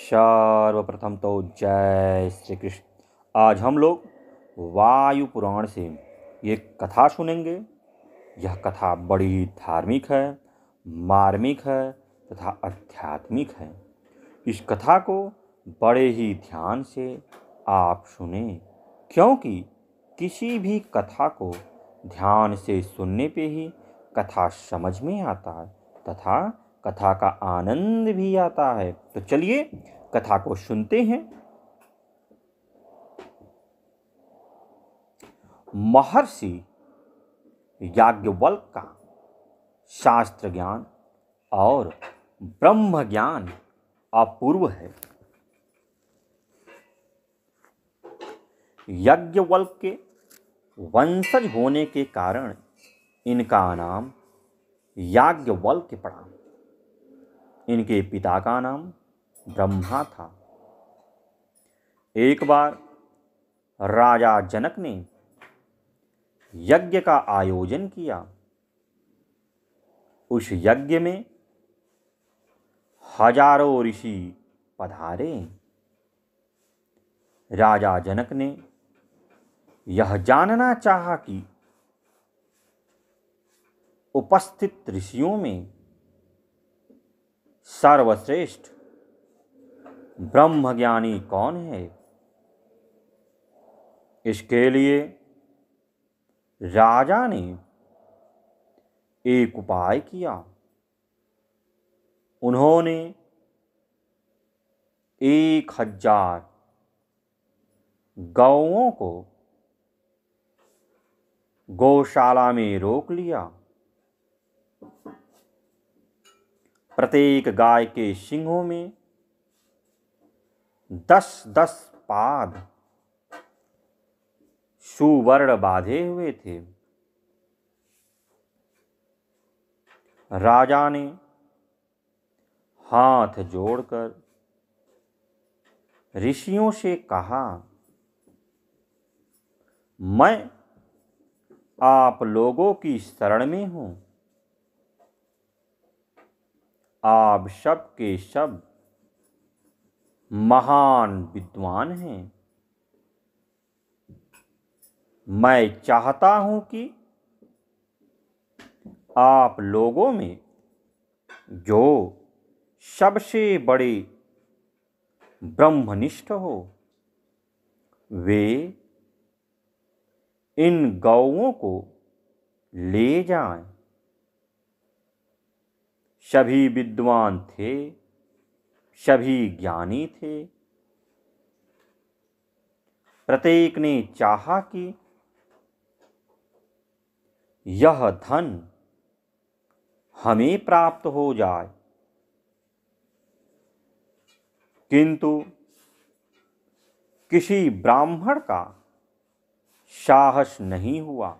सर्वप्रथम तो जय श्री कृष्ण आज हम लोग वायु पुराण से ये कथा सुनेंगे यह कथा बड़ी धार्मिक है मार्मिक है तथा आध्यात्मिक है इस कथा को बड़े ही ध्यान से आप सुने क्योंकि किसी भी कथा को ध्यान से सुनने पे ही कथा समझ में आता है तथा कथा का आनंद भी आता है तो चलिए कथा को सुनते हैं महर्षि याज्ञवल्क का शास्त्र ज्ञान और ब्रह्म ज्ञान अपूर्व है यज्ञवल्क के वंशज होने के कारण इनका नाम याज्ञवल्क पड़ा इनके पिता का नाम ब्रह्मा था एक बार राजा जनक ने यज्ञ का आयोजन किया उस यज्ञ में हजारों ऋषि पधारे राजा जनक ने यह जानना चाहा कि उपस्थित ऋषियों में सर्वश्रेष्ठ ब्रह्मज्ञानी कौन है इसके लिए राजा ने एक उपाय किया उन्होंने एक हजार गौओं को गौशाला में रोक लिया प्रत्येक गाय के सिंहों में दस दस पाद सुवर्ण बांधे हुए थे राजा ने हाथ जोड़कर ऋषियों से कहा मैं आप लोगों की शरण में हूँ आप शब के सब महान विद्वान हैं मैं चाहता हूं कि आप लोगों में जो सबसे बड़े ब्रह्मनिष्ठ हो वे इन गौओं को ले जाएं सभी विद्वान थे सभी ज्ञानी थे प्रत्येक ने चाहा कि यह धन हमें प्राप्त हो जाए किंतु किसी ब्राह्मण का साहस नहीं हुआ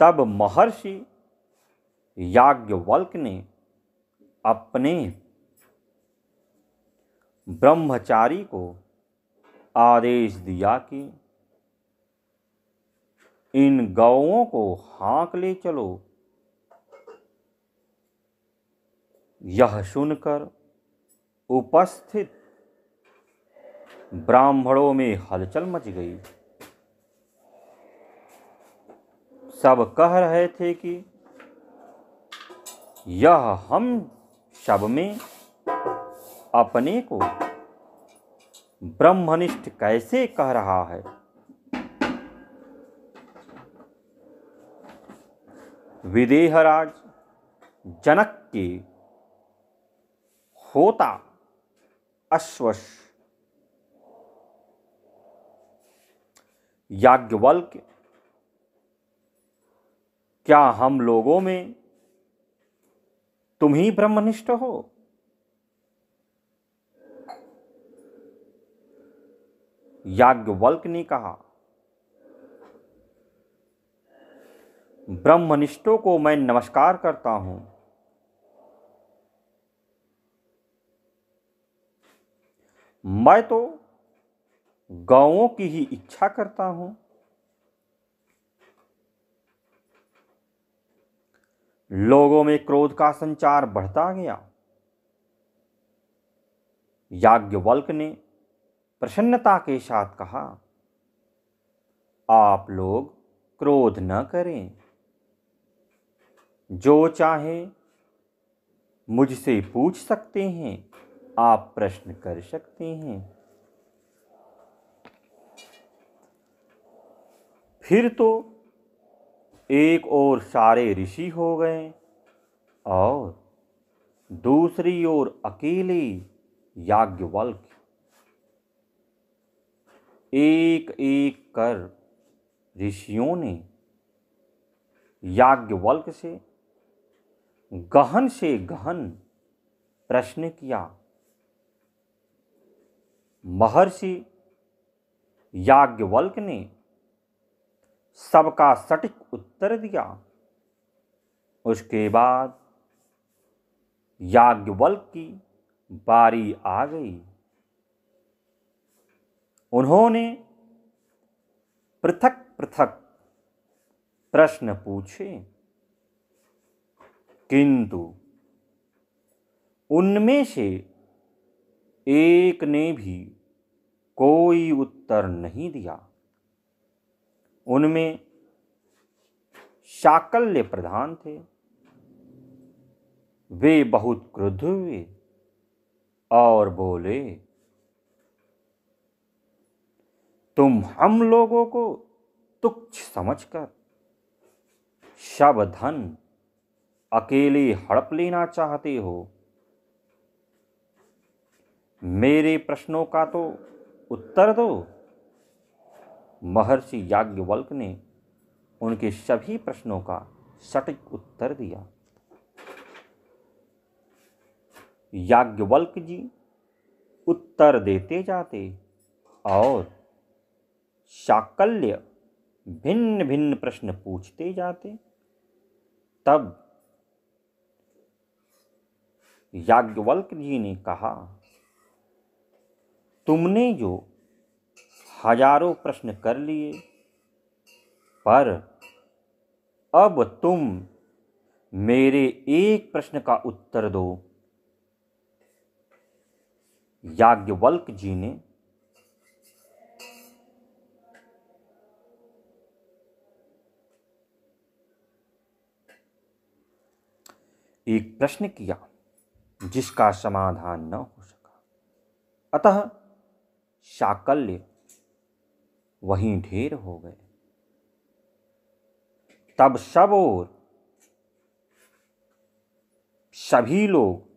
तब महर्षि याज्ञवल्क ने अपने ब्रह्मचारी को आदेश दिया कि इन गौओं को हाँक ले चलो यह सुनकर उपस्थित ब्राह्मणों में हलचल मच गई सब कह रहे थे कि यह हम शब में अपने को ब्रह्मनिष्ठ कैसे कह रहा है विदेहराज जनक के होता अश्वश याज्ञवल्क्य क्या हम लोगों में तुम ही ब्रह्मनिष्ठ हो याज्ञवल्क ने कहा ब्रह्मनिष्ठों को मैं नमस्कार करता हूं मैं तो गांवों की ही इच्छा करता हूं लोगों में क्रोध का संचार बढ़ता गया याज्ञवल्क ने प्रसन्नता के साथ कहा आप लोग क्रोध न करें जो चाहे मुझसे पूछ सकते हैं आप प्रश्न कर सकते हैं फिर तो एक ओर सारे ऋषि हो गए और दूसरी ओर अकेले याज्ञवल्क एक एक कर ऋषियों ने याज्ञवल्क से गहन से गहन प्रश्न किया महर्षि याज्ञवल्क ने सबका सटीक उत्तर दिया उसके बाद याज्ञवल की बारी आ गई उन्होंने पृथक पृथक प्रश्न पूछे किंतु उनमें से एक ने भी कोई उत्तर नहीं दिया उनमें शाकल्य प्रधान थे वे बहुत क्रुद्ध हुए और बोले तुम हम लोगों को तुच्छ समझकर शब धन अकेले हड़प लेना चाहते हो मेरे प्रश्नों का तो उत्तर दो महर्षि याज्ञवल्क ने उनके सभी प्रश्नों का सटीक उत्तर दिया याज्ञवल्क जी उत्तर देते जाते और शाकल्य भिन्न भिन्न प्रश्न पूछते जाते तब याज्ञवल्क जी ने कहा तुमने जो हजारों प्रश्न कर लिए पर अब तुम मेरे एक प्रश्न का उत्तर दो याज्ञवल्क जी ने एक प्रश्न किया जिसका समाधान न हो सका अतः शाकल्य वहीं ढेर हो गए तब सब और सभी लोग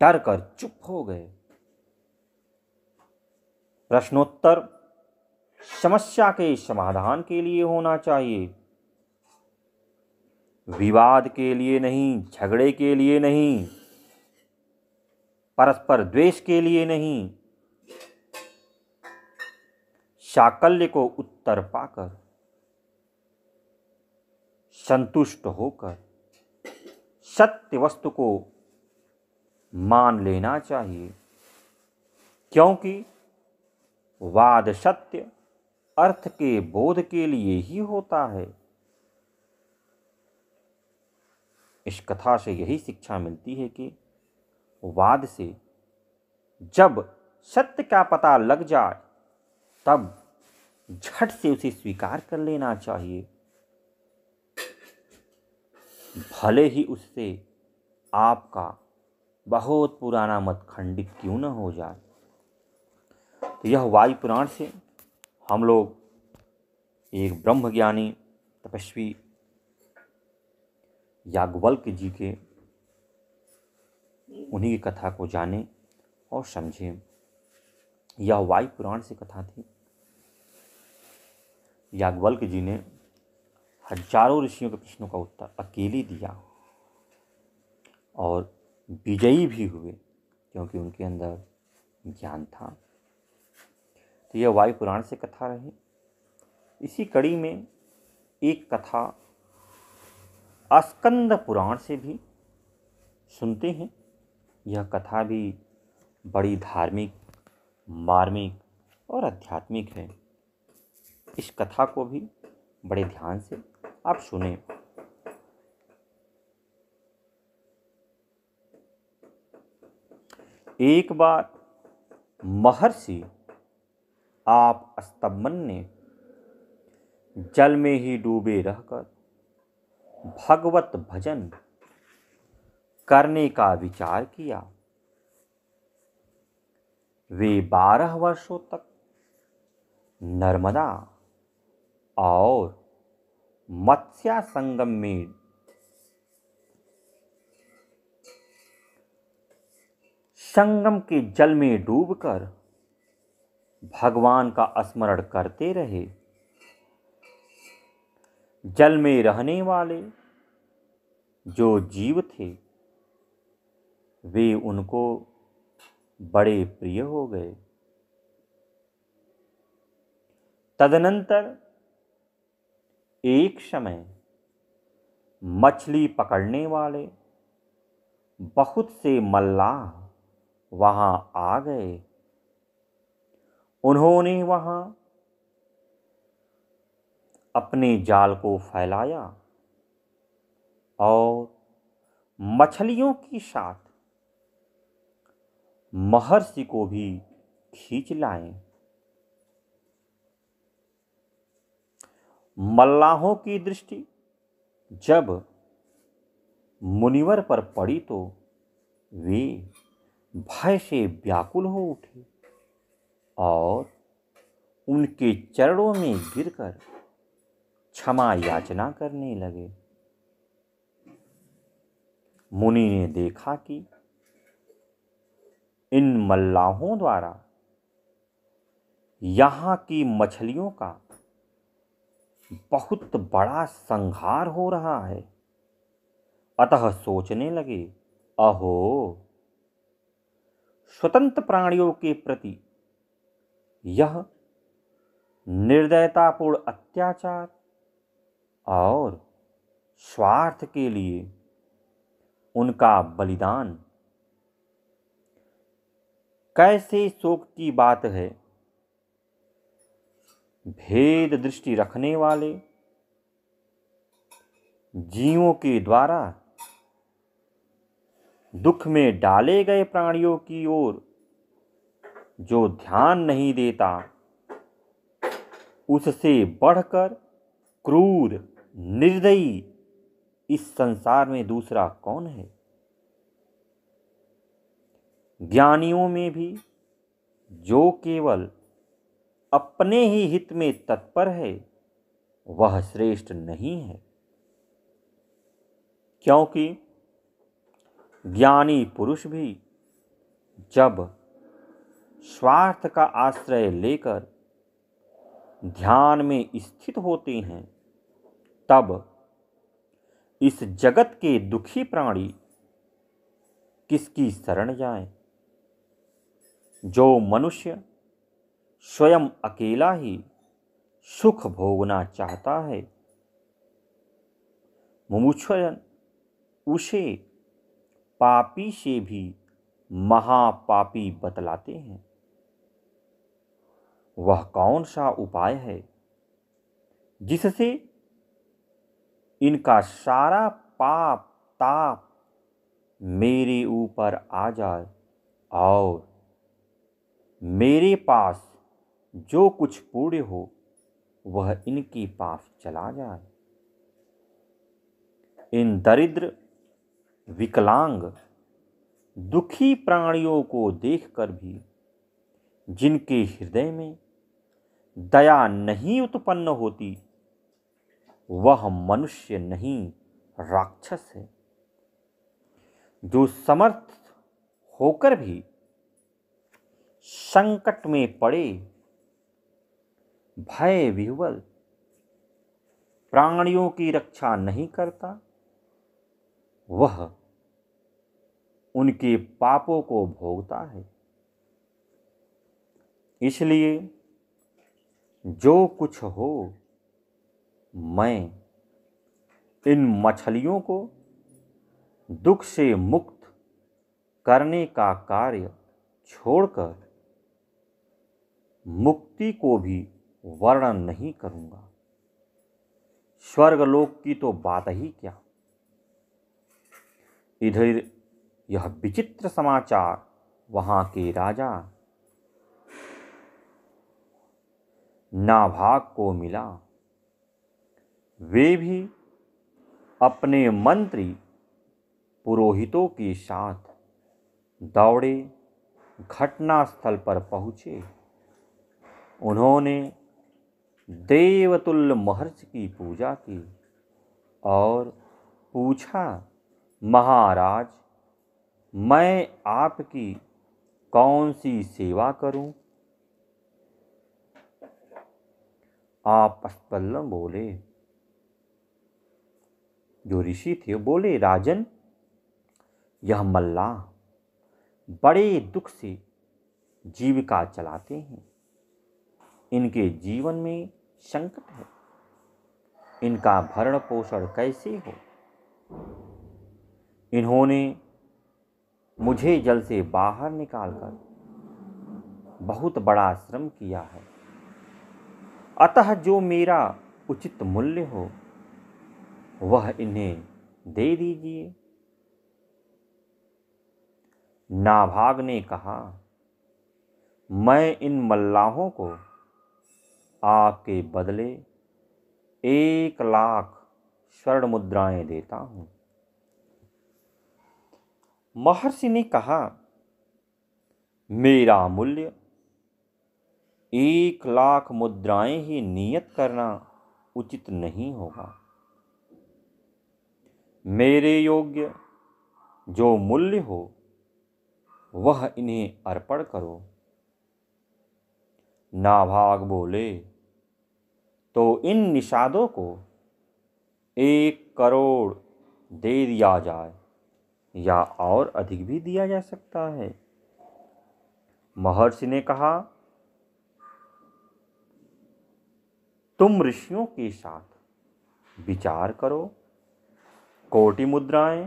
डर कर चुप हो गए प्रश्नोत्तर समस्या के समाधान के लिए होना चाहिए विवाद के लिए नहीं झगड़े के लिए नहीं परस्पर द्वेष के लिए नहीं शाकल्य को उत्तर पाकर संतुष्ट होकर सत्य वस्तु को मान लेना चाहिए क्योंकि वाद सत्य अर्थ के बोध के लिए ही होता है इस कथा से यही शिक्षा मिलती है कि वाद से जब सत्य का पता लग जाए तब झट से उसे स्वीकार कर लेना चाहिए भले ही उससे आपका बहुत पुराना मत खंडित क्यों न हो जाए तो यह वायु पुराण से हम लोग एक ब्रह्म ज्ञानी तपस्वी याग्वल्क जी के उन्हीं की कथा को जाने और समझें यह वायु पुराण से कथा थी याग्वल्क जी ने हजारों ऋषियों के प्रश्नों का उत्तर अकेले दिया और विजयी भी हुए क्योंकि उनके अंदर ज्ञान था तो यह वायु पुराण से कथा रही इसी कड़ी में एक कथा अस्कंद पुराण से भी सुनते हैं यह कथा भी बड़ी धार्मिक मार्मिक और आध्यात्मिक है इस कथा को भी बड़े ध्यान से आप सुने एक बार महर्षि आप अस्तमन ने जल में ही डूबे रहकर भगवत भजन करने का विचार किया वे बारह वर्षों तक नर्मदा और मत्स्य संगम में संगम के जल में डूबकर भगवान का स्मरण करते रहे जल में रहने वाले जो जीव थे वे उनको बड़े प्रिय हो गए तदनंतर एक समय मछली पकड़ने वाले बहुत से मल्लाह वहां आ गए उन्होंने वहां अपने जाल को फैलाया और मछलियों के साथ महर्षि को भी खींच लाए मल्लाहों की दृष्टि जब मुनिवर पर पड़ी तो वे भय से व्याकुल हो उठे और उनके चरणों में गिरकर क्षमा याचना करने लगे मुनि ने देखा कि इन मल्लाहों द्वारा यहाँ की मछलियों का बहुत बड़ा संहार हो रहा है अतः सोचने लगे अहो स्वतंत्र प्राणियों के प्रति यह निर्दयतापूर्ण अत्याचार और स्वार्थ के लिए उनका बलिदान कैसे शोक की बात है भेद दृष्टि रखने वाले जीवों के द्वारा दुख में डाले गए प्राणियों की ओर जो ध्यान नहीं देता उससे बढ़कर क्रूर निर्दयी इस संसार में दूसरा कौन है ज्ञानियों में भी जो केवल अपने ही हित में तत्पर है वह श्रेष्ठ नहीं है क्योंकि ज्ञानी पुरुष भी जब स्वार्थ का आश्रय लेकर ध्यान में स्थित होते हैं तब इस जगत के दुखी प्राणी किसकी शरण जाए जो मनुष्य स्वयं अकेला ही सुख भोगना चाहता है मुमुक्षयन उसे पापी से भी महापापी बतलाते हैं वह कौन सा उपाय है जिससे इनका सारा पाप ताप मेरे ऊपर आ जाए और मेरे पास जो कुछ पूर्ण हो वह इनकी पास चला जाए इन दरिद्र विकलांग दुखी प्राणियों को देखकर भी जिनके हृदय में दया नहीं उत्पन्न होती वह मनुष्य नहीं राक्षस है जो समर्थ होकर भी संकट में पड़े भय विह्वल प्राणियों की रक्षा नहीं करता वह उनके पापों को भोगता है इसलिए जो कुछ हो मैं इन मछलियों को दुख से मुक्त करने का कार्य छोड़कर मुक्ति को भी वर्णन नहीं करूंगा स्वर्गलोक की तो बात ही क्या इधर यह विचित्र समाचार वहां के राजा नाभाग को मिला वे भी अपने मंत्री पुरोहितों के साथ दौड़े घटनास्थल पर पहुंचे उन्होंने हम्म। देवतुल्य महर्षि की पूजा की और पूछा महाराज मैं आपकी कौन सी सेवा करूं? आप पशुपल्लम बोले जो ऋषि थे बोले राजन यह मल्ला बड़े दुख से जीविका चलाते हैं इनके जीवन में संकट है इनका भरण पोषण कैसे हो इन्होंने मुझे जल से बाहर निकालकर बहुत बड़ा श्रम किया है अतः जो मेरा उचित मूल्य हो वह इन्हें दे दीजिए नाभाग ने कहा मैं इन मल्लाहों को आपके बदले एक लाख स्वर्ण मुद्राएं देता हूं महर्षि ने कहा मेरा मूल्य एक लाख मुद्राएं ही नियत करना उचित नहीं होगा मेरे योग्य जो मूल्य हो वह इन्हें अर्पण करो नाभाग बोले तो इन निषादों को एक करोड़ दे दिया जाए या और अधिक भी दिया जा सकता है महर्षि ने कहा तुम ऋषियों के साथ विचार करो कोटि मुद्राएं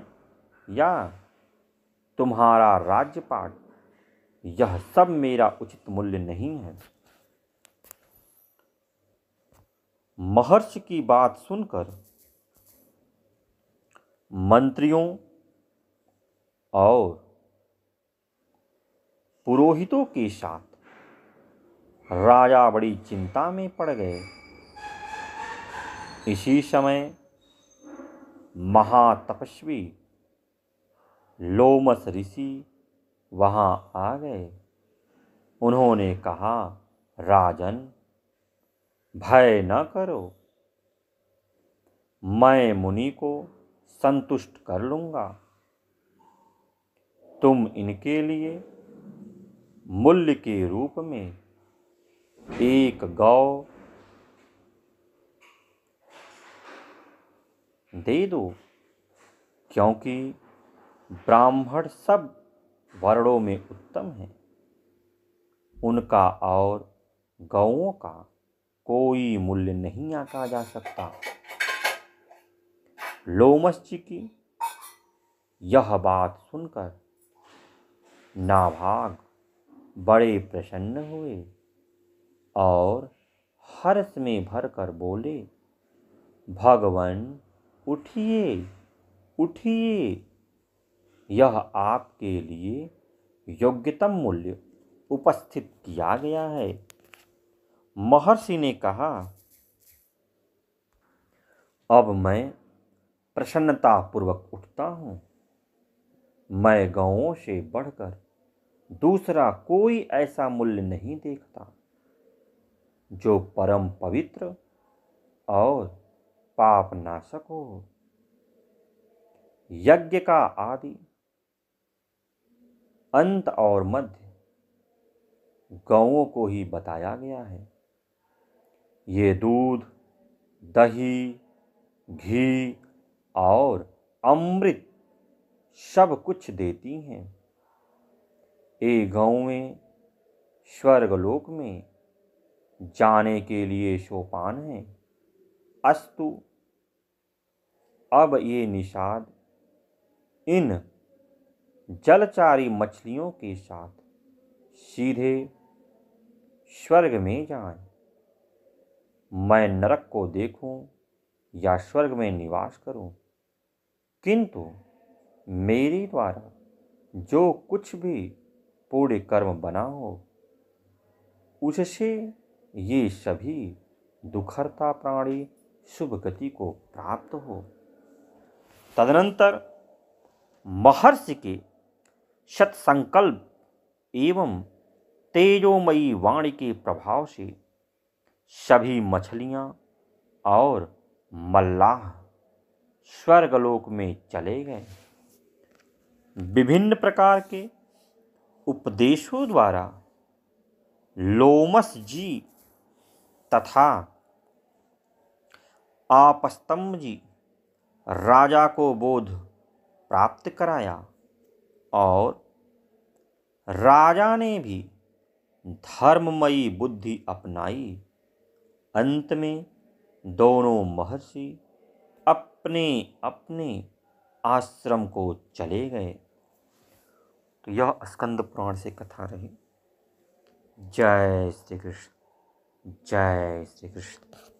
या तुम्हारा राज्यपाट यह सब मेरा उचित मूल्य नहीं है महर्षि की बात सुनकर मंत्रियों और पुरोहितों के साथ राजा बड़ी चिंता में पड़ गए इसी समय महातपस्वी लोमस ऋषि वहाँ आ गए उन्होंने कहा राजन भय न करो मैं मुनि को संतुष्ट कर लूँगा तुम इनके लिए मूल्य के रूप में एक गौ दे दो क्योंकि ब्राह्मण सब वर्णों में उत्तम हैं उनका और गौओं का कोई मूल्य नहीं आका जा सकता लोमस जी की यह बात सुनकर नाभाग बड़े प्रसन्न हुए और हर्ष में भर कर बोले भगवान उठिए उठिए यह आपके लिए योग्यतम मूल्य उपस्थित किया गया है महर्षि ने कहा अब मैं प्रसन्नतापूर्वक उठता हूँ मैं गांवों से बढ़कर दूसरा कोई ऐसा मूल्य नहीं देखता जो परम पवित्र और पाप नाशक हो यज्ञ का आदि अंत और मध्य गांवों को ही बताया गया है ये दूध दही घी और अमृत सब कुछ देती हैं ए गाँव में स्वर्गलोक में जाने के लिए सोपान है अस्तु अब ये निषाद इन जलचारी मछलियों के साथ सीधे स्वर्ग में जाएं मैं नरक को देखूं या स्वर्ग में निवास करूं किंतु मेरे द्वारा जो कुछ भी पूरे कर्म बना हो उससे ये सभी दुखरता प्राणी शुभ गति को प्राप्त हो तदनंतर महर्षि के सत्संकल्प एवं तेजोमयी वाणी के प्रभाव से सभी मछलियाँ और मल्लाह स्वर्गलोक में चले गए विभिन्न प्रकार के उपदेशों द्वारा लोमस जी तथा आपस्तम्भ जी राजा को बोध प्राप्त कराया और राजा ने भी धर्ममयी बुद्धि अपनाई अंत में दोनों महर्षि अपने अपने आश्रम को चले गए तो यह स्कंद पुराण से कथा रही जय श्री कृष्ण जय श्री कृष्ण